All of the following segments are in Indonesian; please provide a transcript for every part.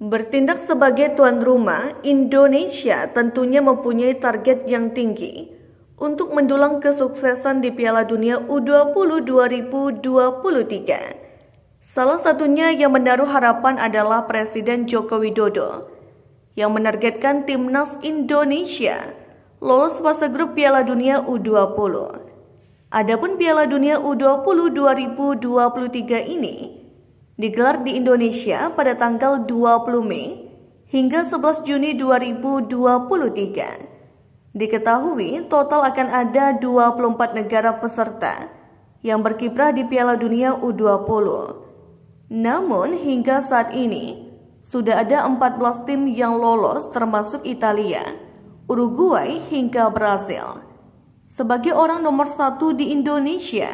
Bertindak sebagai tuan rumah, Indonesia tentunya mempunyai target yang tinggi untuk mendulang kesuksesan di Piala Dunia U20 2023. Salah satunya yang menaruh harapan adalah Presiden Joko Widodo yang menargetkan timnas Indonesia lolos fase grup Piala Dunia U20. Adapun Piala Dunia U20 2023 ini digelar di Indonesia pada tanggal 20 Mei hingga 11 Juni 2023. Diketahui total akan ada 24 negara peserta yang berkiprah di Piala Dunia U20. Namun hingga saat ini sudah ada 14 tim yang lolos termasuk Italia, Uruguay hingga Brasil. Sebagai orang nomor satu di Indonesia,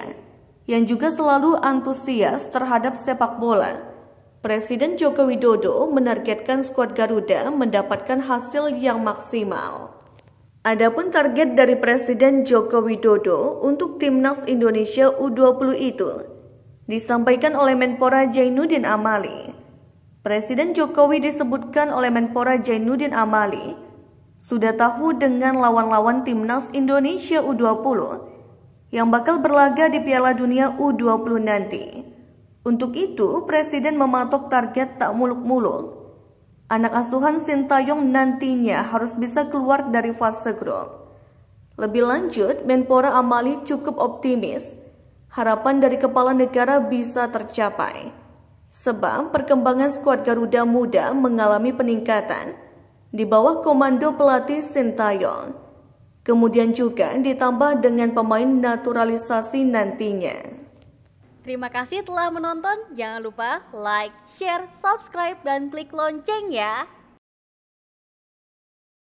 yang juga selalu antusias terhadap sepak bola. Presiden Joko Widodo menargetkan skuad Garuda mendapatkan hasil yang maksimal. Adapun target dari Presiden Joko Widodo untuk timnas Indonesia U20 itu disampaikan oleh Menpora Jainuddin Amali. Presiden Jokowi disebutkan oleh Menpora Jainuddin Amali sudah tahu dengan lawan-lawan timnas Indonesia U20 yang bakal berlaga di Piala Dunia U20 nanti. Untuk itu, Presiden mematok target tak muluk-muluk. Anak asuhan Sintayong nantinya harus bisa keluar dari fase grup. Lebih lanjut, Menpora Amali cukup optimis. Harapan dari kepala negara bisa tercapai. Sebab perkembangan skuad Garuda Muda mengalami peningkatan di bawah komando pelatih Sintayong. Kemudian juga ditambah dengan pemain naturalisasi nantinya. Terima kasih telah menonton. Jangan lupa like, share, subscribe, dan klik lonceng ya.